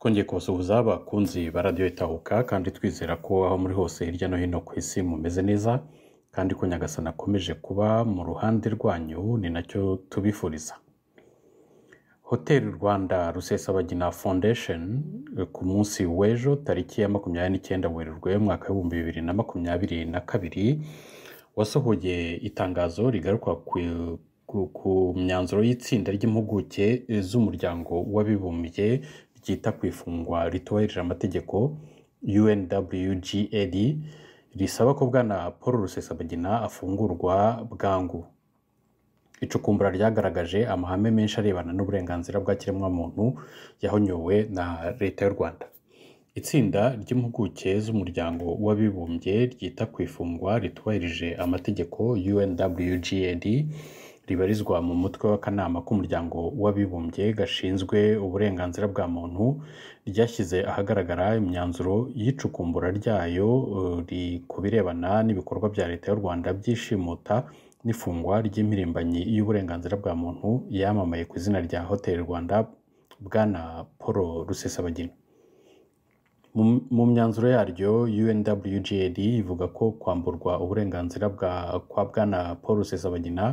twongeye kubasuhuza bakunzi ba radiyo itahuka kandi twizera ko aho muri hose hirya no hino ku isi mumeze neza kandi ko nyagasana akomeje kuba mu ruhande rwanyu ni nacyo tubifuriza hoteli rwanda rusesabagina foundation ku munsi w'ejo tariki ya makumyabiri n'icyenda werurwe umwaka w'ibihumbi bibiri na makumyabiri na kabiri wasohoye itangazo rigaruka ku ku myanzuro y'itsinda ry'impuguke z'umuryango w'abibumbye ryita ku ifungwa ritubahirije amategeko UNWGAD risaba ko bwana paul rusesabagina afungurwa bwangu icukumbura ryagaragaje amahame menshi arebana n'uburenganzira bwa kiremwamuntu yahonyowe na leta y'u rwanda itsinda ry'impuguke z'umuryango w'abibumbye ryita ku ifungwa ritubahirije amategeko UNWGAD ribarizwa mu mutwe w'akanama k'umuryango w'abibumbye gashinzwe uburenganzira bwa muntu ryashyize ahagaragara imyanzuro y'icukumbura ryayo uh, ri ku birebana n'ibikorwa bya leta y'u rwanda byishimuta n'ifungwa ry'impirimbanyi y'uburenganzira bwa muntu yamamaye ku izina rya hoteli rwanda bwana paul rusesabagina mu myanzuro yaryo UNWGAD ivuga ko kwamburwa uburenganzira bwa kwa bwana paul rusesabagina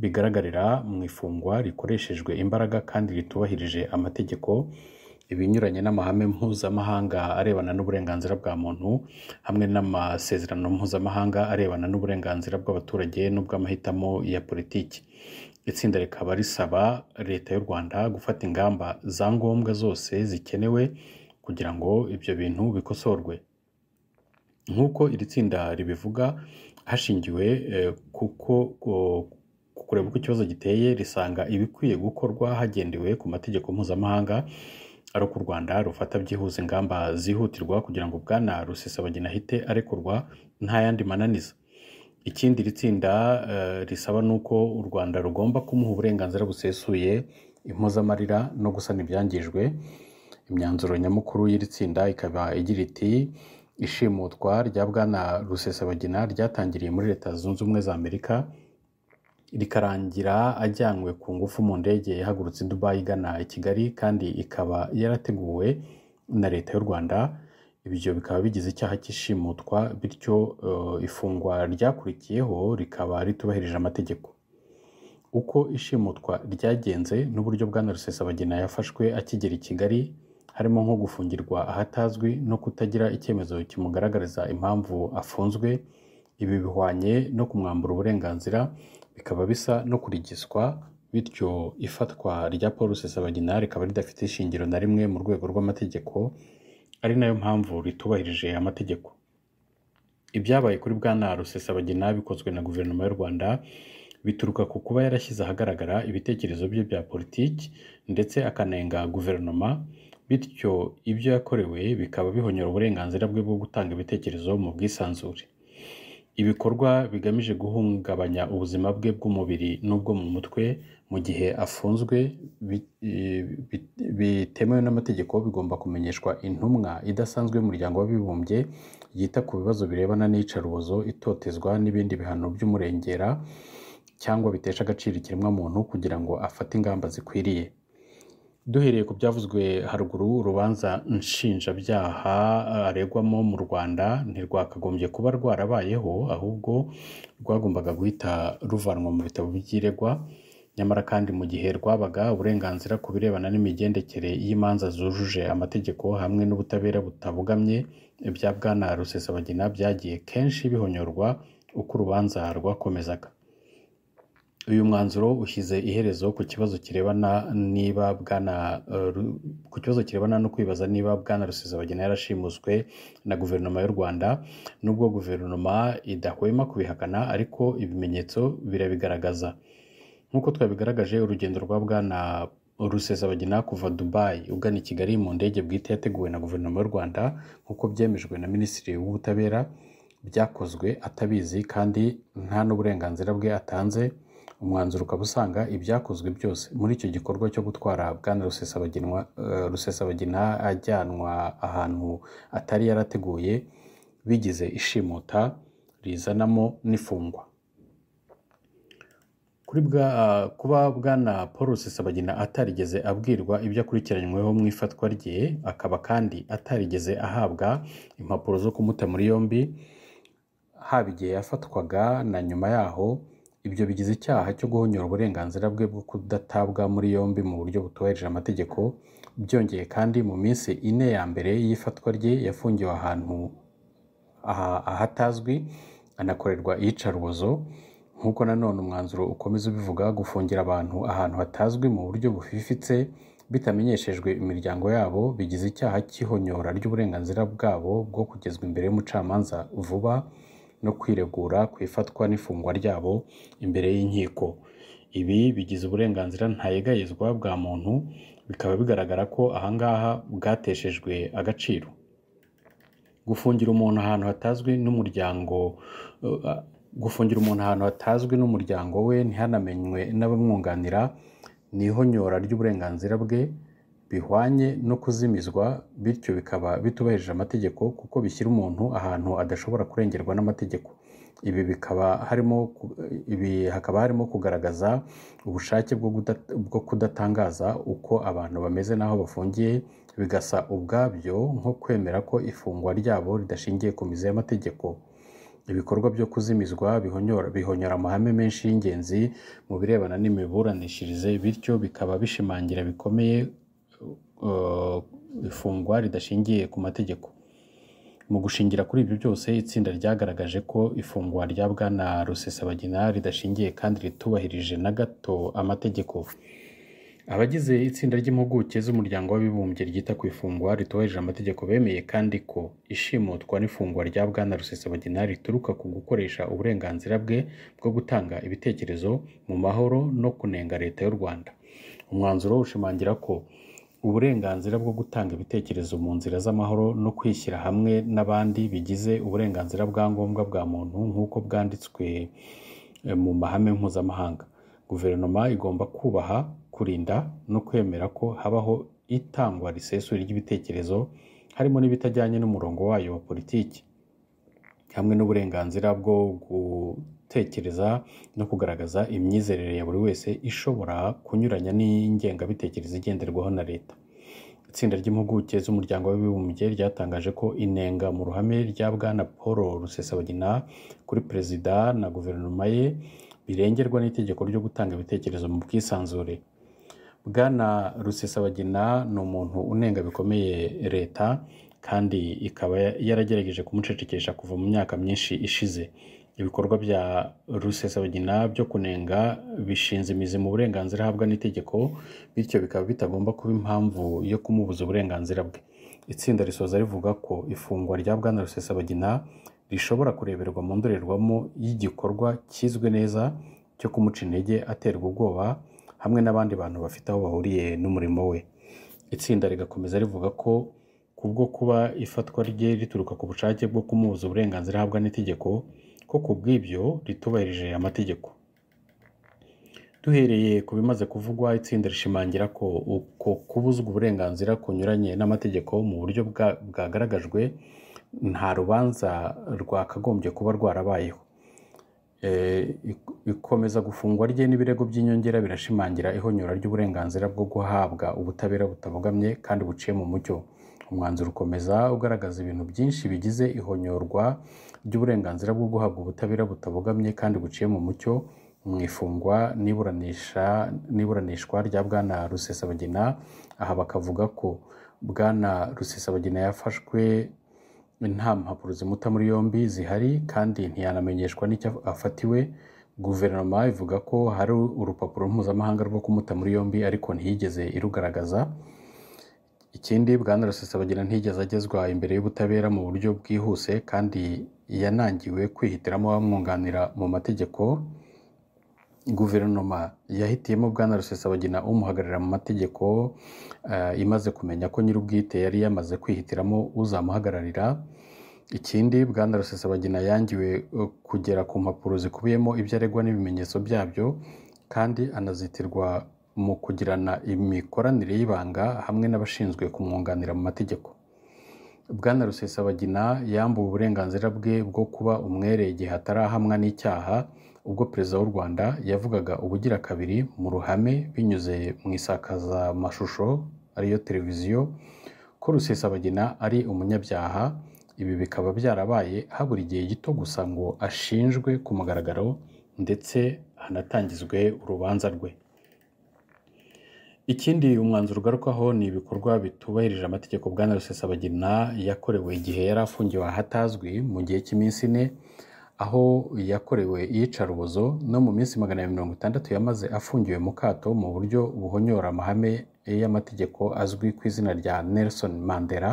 bigaragarira mu ifungwa rikoreshejwe imbaraga kandi ritubahirije amategeko ibinyuranye n'amahame mpuzamahanga arebana n'uburenganzira bwa muntu hamwe n'amasezerano mpuzamahanga arebana n'uburenganzira bw'abaturage n'ubw'amahitamo ya politiki itsinda rikaba risaba leta y'u rwanda gufata ingamba za ngombwa zose zikenewe kugira ngo ibyo bintu bikosorwe nk'uko iri tsinda ribivuga hashingiwe eh, kuko kureba uko ikibazo giteye risanga ibikwiye gukorwa hagendewe ku mategeko mpuzamahanga ari uko u rwanda rufata byihuse ingamba zihutirwa kugira ngo bwana rusesabagina ahite arekurwa nta yandi mananiza ikindi iri tsinda eh, risaba ni uko u rwanda rugomba kumuha uburenganzira busesuye impozamarira no gusana ibyangijwe imyanzuro nyamukuru y'iri tsinda ikaba igira iti ishimutwa rya bwana rusesabagina ryatangiriye muri leta zunze ubumwe za amerika rikarangira ajyanywe ku ngufu mu ndege yahagurutse i Dubai igana i Kigali kandi ikaba yarateguwe na leta y'u Rwanda ibyo bikaba bigize icyaha cy'ishimutwa bityo uh, ifungwa ryakurikiyeho rikaba ritubahirije amategeko uko ishimutwa ryagenze n'uburyo bwa rusesabagina yafashwe akigera i Kigali harimo nko gufungirwa ahatazwi no kutagira icyemezo kimugaragariza impamvu afunzwe Ibi bihwanye no kumwambura uburenganzira bikaba bisa no kurigiswa bityo ifatwa rya Paul Rusesabagina rikaba ridafite ishingiro na rimwe mu rwego rw'amategeko ari nayo mpamvu ritubahirije amategeko. Ibyabaye kuri Bwana Rusesabagina bikozwe na Guverinoma y'u Rwanda bituruka ku kuba yarashyize ahagaragara ibitekerezo bye bya politiki ndetse akanenga guverinoma bityo ibyo yakorewe bikaba bihonyora uburenganzira bwe bwo gutanga ibitekerezo mu bwisanzure. ibikorwa bigamije guhungabanya ubuzima bwe bw'umubiri n'ubwo mu mutwe mu gihe afunzwe e, bitemewe n'amategeko bigomba kumenyeshwa intumwa idasanzwe y'umuryango w'abibumbye yita ku bibazo birebana n'iyicarubozo itotezwa n'ibindi bihano by'umurengera cyangwa bitesha agaciro ikiremwamuntu kugira ngo afate ingamba zikwiriye duhereye ku byavuzwe haruguru urubanza nshinjabyaha aregwamo mu rwanda ntirwakagombye kuba rwarabayeho ahubwo rwagombaga guhita ruvanwa mu bitabo by'iregwa nyamara kandi mu gihe rwabaga uburenganzira ku birebana n'imigendekere y'imanza zujuje amategeko hamwe n'ubutabera butabogamye bya bwana rusesabagina byagiye kenshi bihonyorwa uko urubanza rwakomezaga uyu mwanzuro ushyize iherezo ku kibazo kirebana niba bwana eh, ku kibazo kirebana no kwibaza niba bwana rusizabagina yarashimuswe na guverinoma y'u rwanda nubwo guverinoma idahwema kubihakana ariko ibimenyetso birabigaragaza nk'uko twabigaragaje urugendo rwa bwana rusesabagina kuva dubai ugana i kigali mu ndege bwite yateguwe na guverinoma y'u rwanda nk'uko byemejwe na minisitiri w'ubutabera byakozwe atabizi kandi nta n'uburenganzira bwe atanze umwanzuro ukaba usanga ibyakozwe byose muri icyo gikorwa cyo gutwara bwana eh, rusesabagina ajyanwa ahantu atari yarateguye bigize ishimuta rizanamo n'ifungwa kuba bwana paul rusesabagina atarigeze abwirwa ibyo akurikiranyweho mu ifatwa rye akaba kandi atarigeze ahabwa impapuro zo kumuta muri yombi haba igihe yafatwaga na nyuma yaho ibyo bigize icyaha cyo guhonyora uburenganzira bwe bwo kudatabwa muri yombi mu buryo butubahirije amategeko byongeye kandi mu minsi ine ya mbere y'ifatwa rye yafungiwe ahantu ahatazwi anakorerwa iyicarubozo nk'uko nanone umwanzuro ukomeza ubivuga gufungira abantu ahantu hatazwi mu buryo bufifitse bitamenyeshejwe imiryango yabo bigize icyaha cy'ihonyora ry'uburenganzira bwabo bwo kugezwa imbere y'umucamanza vuba no kwiregura ku ifatwa n'ifungwa ryabo imbere y'inkiko ibi bigize uburenganzira ntayegayezwa bwa muntu bikaba bigaragara ko ahangaha bwateshejwe agaciro gufungira umuntu ahantu hatazwi n'umuryango eh, gufungira umuntu ahantu hatazwi n'umuryango we ntihanamenywe n'abamwunganira ni ihonyora ry'uburenganzira bwe bihwanye no kuzimizwa bityo bikaba bitubahirije amategeko kuko bishyira umuntu ahantu adashobora kurengerwa n'amategeko ibi bikaba harimo ibi hakaba harimo kugaragaza ubushake bwo kudatangaza uko abantu bameze n'aho bafungiye bigasa ubwabyo nko kwemera ko ifungwa ryabo ridashingiye ku mizi y'amategeko ibikorwa byo kuzimizwa bihonyora amahame menshi y'ingenzi mu birebana n'imiburanishirize bityo bikaba bishimangira bikomeye Uh, ifungwa ridashingiye ku mategeko mu gushingira kuri ibyo byose itsinda ryagaragaje ko ifungwa rya bwana rusesabagina ridashingiye kandi ritubahirije na gato amategeko abagize itsinda ry'impuguke z'umuryango w'abibumbye ryita ku ifungwa ritubahirije amategeko bemeye kandi ko ishimutwa n'ifungwa rya bwana rusesabagina rituruka ku gukoresha uburenganzira bwe bwo gutanga ibitekerezo mu mahoro no kunenga leta y'u rwanda umwanzuro ushimangira ko uburenganzira bwo gutanga ibitekerezo mu nzira z'amahoro no kwishyira hamwe n'abandi bigize uburenganzira bwa ngombwa bwa muntu nk'uko bwanditswe eh, mu mahame mpuzamahanga guverinoma igomba kubaha kurinda no kwemera ko habaho itangwa risesuye ry'ibitekerezo harimo n'ibitajyanye n'umurongo wayo wa politiki hamwe n'uburenganzira bwo gutekereza no kugaragaza imyizerere ya buri wese ishobora kunyuranya n'ingengabitekerezo igenderwaho na leta itsinda ry'impuguke z'umuryango w'abibumbye ryatangaje ko inenga mu ruhame rya bwana paul rusesabagina kuri perezida na guverinoma ye birengerwa n'itegeko ryo gutanga ibitekerezo mu bwisanzure bwana rusesabagina ni umuntu unenga bikomeye leta kandi ikaba yaragerageje kumucecekesha kuva mu myaka myinshi ishize ibikorwa bya rusesabagina byo kunenga bishinze imizi mu burenganzira ahabwa n'itegeko bityo bikaba bitagomba kuba impamvu yo kumubuza uburenganzira bwe itsinda risoza rivuga ko ifungwa rya bwana rusesabagina rishobora kureberwa mu ndorerwamo y'igikorwa kizwi neza cyo kumuca intege aterwa ubwoba hamwe n'abandi bantu bafite aho bahuriye n'umurimo we itsinda rigakomeza rivuga ko kubwo kuba ifatwa rye rituruka ku bushake bwo kumubuza uburenganzira ahabwa n'itegeko ko ku bw'ibyo ritubahirije amategeko duhereye ku bimaze kuvugwa itsinda rishimangira ko uko kubuzwa uburenganzira kunyuranye n'amategeko mu buryo bwagaragajwe nta rubanza rwakagombye kuba rwarabayeho eh, ikomeza gufungwa rye n'ibirego by'inyongera birashimangira ihonyora ry'uburenganzira bwo guhabwa ubutabera butabogamye kandi buciye mu mucyo umwanzuro ukomeza ugaragaza ibintu byinshi bigize ihonyorwa ry'uburenganzira bwo guhabwa ubutabera butabogamye kandi buciye mu mucyo mu ifungwa n'iburanishwa rya bwana rusesabagina aha bakavuga ko bwana rusesabagina yafashwe nta mpapuro zimuta muri yombi zihari kandi ntiyanamenyeshwa n'icyo afatiwe guverinoma ivuga ko hari urupapuro mpuzamahanga rwo kumuta muri yombi ariko ntiyigeze irugaragaza ikindi bwana rusesabagina ntiyigeze agezwa imbere y'ubutabera mu buryo bwihuse kandi yanangiwe kwihitiramo abamwunganira mu mategeko guverinoma yahitiyemo bwana rusesabagina umuhagararira mu mategeko eh, imaze kumenya ko nyir'ubwite yari yamaze kwihitiramo uzamuhagararira ikindi bwana rusesabagina yangiwe eh, kugera ku mpapuro zikubiyemo ibyo aregwa n'ibimenyetso byabyo kandi anazitirwa mu kugirana imikoranire y'ibanga hamwe n'abashinzwe kumwunganira mu mategeko bwana rusesabagina yambuwe uburenganzira bwe bwo kuba umwere igihe atarahamwa n'icyaha ubwo perezida w'u rwanda yavugaga ubugira kabiri mu ruhame binyuze mu isakazamashusho ariyo televiziyo ko rusesabagina ari umunyabyaha ibi bikaba byarabaye habura igihe gito gusa ngo ashinjwe ku mugaragaro ndetse hanatangizwe urubanza rwe ikindi umwanzuro ugarukaho ni ibikorwa bitubahirije amategeko bwana rusesabagina yakorewe igihe yari afungiwe ahatazwi mu gihe cy'iminsi ine aho yakorewe iyicarubozo no mu minsi magana abiri mirongo itandatu yamaze afungiwe mu kato mu buryo buhonyora amahame y'amategeko azwi ku izina rya nelson mandela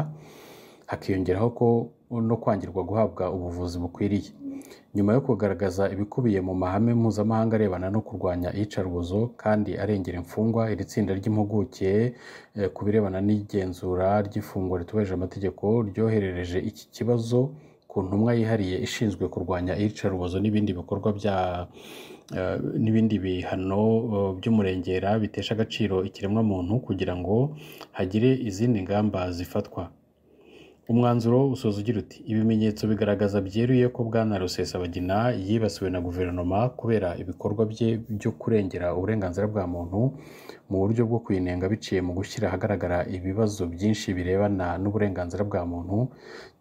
hakiyongeraho ko no kwangirwa guhabwa ubuvuzi bukwiriye nyuma yo kugaragaza ibikubiye mu mahame mpuzamahanga arebana no kurwanya iyicarubozo kandi arengera imfungwa iri tsinda ry'impuguke eh, ku birebana n'igenzura ry'ifungwa ritubahirije amategeko ryoherereje iki kibazo ku ntumwa yihariye ishinzwe kurwanya iyicarubozo n'ibindi bikorwa bya eh, n'ibindi bihano eh, by'umurengera bitesha agaciro ikiremwamuntu kugira ngo hagire izindi ngamba zifatwa umwanzuro usoza ugira uti ibimenyetso bigaragaza byeruye ko bwana rusesabagina yibasiwe na guverinoma kubera ibikorwa bye byo kurengera uburenganzira bwa muntu mu buryo bwo kuyinenga biciye mu gushyira ahagaragara ibibazo byinshi birebana n'uburenganzira bwa muntu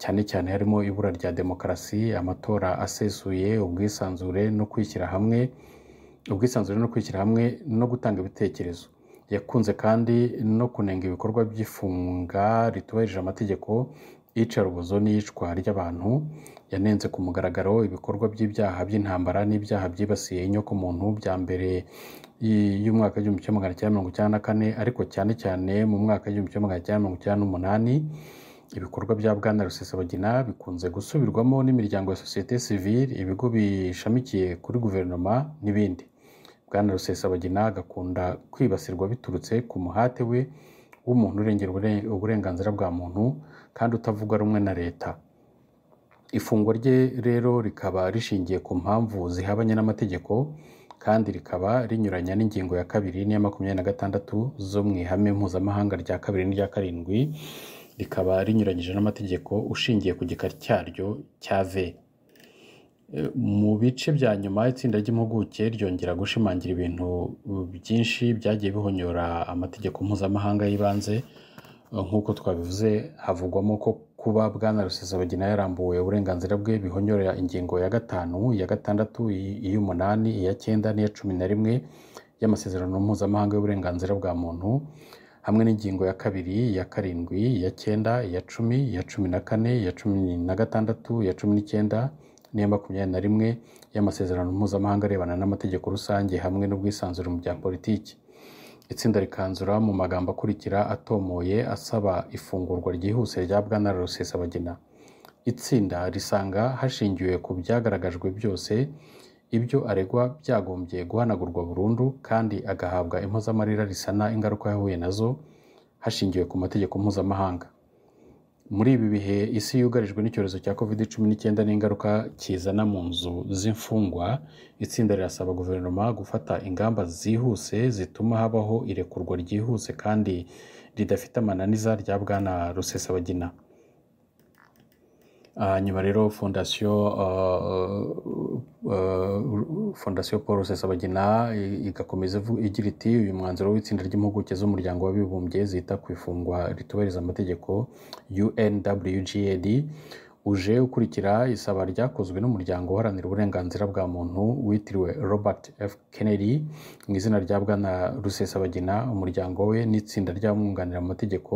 cyane cyane harimo ibura rya demokarasi amatora asesuye ubwisanzure no kwishyira hamwe ubwisanzure no kwishyira hamwe no gutanga ibitekerezo yakunze kandi no kunenga ibikorwa by'ifunga ritubahirije amategeko iyicarubozo n'iyicwa ry'abantu yanenze ku mugaragaro ibikorwa by'ibyaha by'intambara n'ibyaha byibasiye inyoko inyokomuntu bya mbere y'umwaka w'igihumbi kimwe magana cyenda mirongo icyenda na kane ariko cyane cyane mu mwaka w'igihumbi kimwe magana cyenda mirongo icyenda n'umunani ibikorwa bya bwana rusesabagina bikunze gusubirwamo n'imiryango ya sosiyete sivile ibigo bishamikiye kuri guverinoma n'ibindi bwana rusesabagina agakunda kwibasirwa biturutse ku muhate we w'umuntu urengera uburenganzira bwa muntu kandi utavuga rumwe na leta ifungwa rye rero rikaba rishingiye ku mpamvu zihabanye n'amategeko kandi rikaba rinyuranya n'ingingo ya kabiri n'iya makumyabiri na gatandatu zo mu ihame mpuzamahanga rya kabiri n'irya karindwi rikaba rinyuranyije n'amategeko ushingiye ku gika cyaryo cya ve mu bice bya nyuma itsinda ry'impuguke ryongera gushimangira ibintu byinshi byagiye bihonyora amategeko mpuzamahanga y'ibanze nk'uko twabivuze havugwamo ko kuba bwana rusesabagina yarambuwe uburenganzira bwe bihonyorera ingingo ya gatanu iya gatandatu iy'umunani iya cyenda n'iya cumi na rimwe y'amasezerano mpuzamahanga y'uburenganzira bwa muntu hamwe n'ingingo ya kabiri iya karindwi iya cyenda iya cumi iya cumi na kane iya cumi na gatandatu iya cumi n'icyenda n'iya makumyabiri na rimwe y'amasezerano mpuzamahanga arebana n'amategeko rusange hamwe n'ubwisanzure mu bya politiki itsinda rikanzura mu magambo akurikira atomoye asaba ifungurwa ryihuse rya bwana rusesabagina itsinda risanga hashingiwe ku byagaragajwe byose ibyo aregwa byagombye guhanagurwa burundu kandi agahabwa impozamarira risana ingaruka yahuye nazo hashingiwe ku mategeko mpuzamahanga muri ibi bihe isi yugarijwe n'icyorezo cya covid cumi n'icyenda n'ingaruka kizana mu nzu z'imfungwa itsinda rirasaba guverinoma gufata ingamba zihuse zituma habaho irekurwa ryihuse kandi ridafite amananiza rya bwana rusesabagina hanyuma rero fondasiyo euh, euh, fondasiyo paul rusesabagina igakomeza igira iti uyu mwanzuro w'itsinda ry'impuguke z'umuryango w'abibumbye zita ku ifungwa ritubahiriza amategeko unwgad uje ukurikira isaba ryakozwe n'umuryango uharanira uburenganzira bwa muntu witiriwe robert f kennedy mu izina rya bwana rusesabagina umuryango we n'itsinda ry'abamwunganira amategeko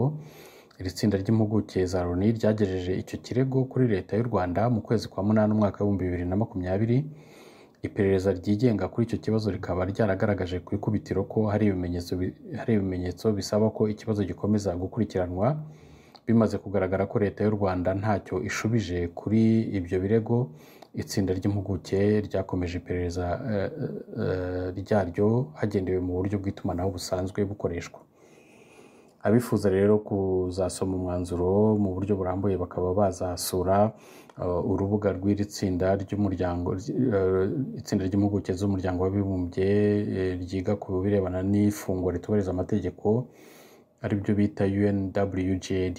Iri tsinda ry'impuguke za Loni ryagejeje icyo kirego kuri Leta y'u Rwanda mu kwezi kwa munani umwaka w'ibihumbi bibiri na makumyabiri iperereza ryigenga kuri icyo kibazo rikaba ryaragaragaje ku ikubitiro ko hari ibimenyetso hari ibimenyetso bisaba ko ikibazo gikomeza gukurikiranwa bimaze kugaragara ko leta y'u rwanda ntacyo ishubije kuri ibyo birego itsinda ry'impuguke ryakomeje iperereza eh, eh, eh, ryaryo hagendewe mu buryo bw'itumanaho busanzwe bukoreshwa abifuza rero kuzasoma umwanzuro mu buryo burambuye bakaba bazasura uh, urubuga rw'iri tsinda ry'umuryango uh, itsinda ry'impuguke z'umuryango w'abibumbye eh, ryiga ku birebana n'ifungwa ritubahiriza amategeko aribyo bita UNWGAD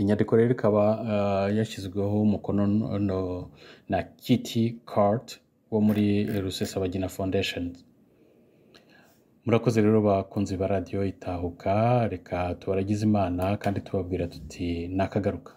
inyandiko rero ikaba uh, yashyizweho umukono na kiti kati wo muri rusesabagina foundation murakoze rero bakunzi ba radiyo itahuka reka tubaragize imana kandi tubabwira tuti nakagaruka